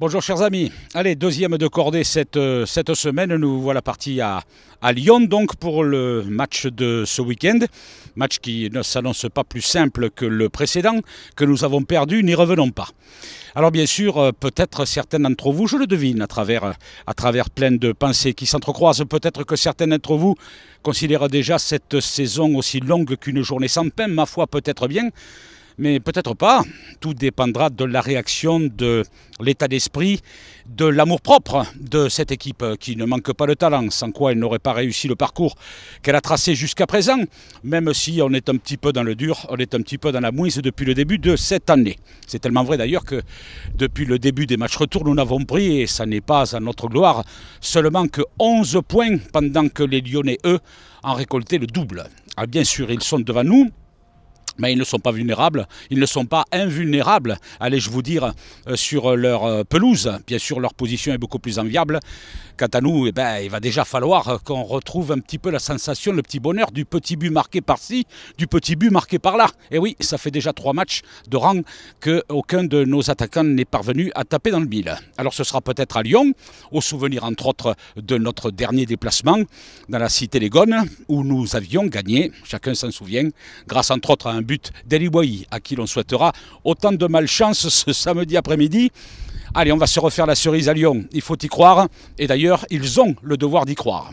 Bonjour chers amis. Allez, deuxième de cordée cette, euh, cette semaine. Nous voilà partis à, Lyon donc pour le match de ce week-end. Match qui ne s'annonce pas plus simple que le précédent, que nous avons perdu, n'y revenons pas. Alors bien sûr, euh, peut-être certains d'entre vous, je le devine à travers, à travers plein de pensées qui s'entrecroisent, peut-être que certains d'entre vous considèrent déjà cette saison aussi longue qu'une journée sans pain, ma foi peut-être bien mais peut-être pas. Tout dépendra de la réaction, de l'état d'esprit, de l'amour-propre de cette équipe qui ne manque pas de talent, sans quoi elle n'aurait pas réussi le parcours qu'elle a tracé jusqu'à présent, même si on est un petit peu dans le dur, on est un petit peu dans la mouise depuis le début de cette année. C'est tellement vrai d'ailleurs que depuis le début des matchs retour, nous n'avons pris, et ça n'est pas à notre gloire, seulement que 11 points pendant que les Lyonnais, eux, en récoltaient le double. Alors ah, bien sûr, ils sont devant nous, mais ils ne sont pas vulnérables, ils ne sont pas invulnérables, allez-je vous dire, euh, sur leur euh, pelouse. Bien sûr, leur position est beaucoup plus enviable. Quant à nous, eh ben, il va déjà falloir euh, qu'on retrouve un petit peu la sensation, le petit bonheur du petit but marqué par-ci, du petit but marqué par-là. Et eh oui, ça fait déjà trois matchs de rang que aucun de nos attaquants n'est parvenu à taper dans le mille. Alors ce sera peut-être à Lyon, au souvenir entre autres de notre dernier déplacement dans la cité Légone, où nous avions gagné, chacun s'en souvient, grâce entre autres à un but Boyi, à qui l'on souhaitera autant de malchance ce samedi après-midi. Allez, on va se refaire la cerise à Lyon, il faut y croire, et d'ailleurs, ils ont le devoir d'y croire.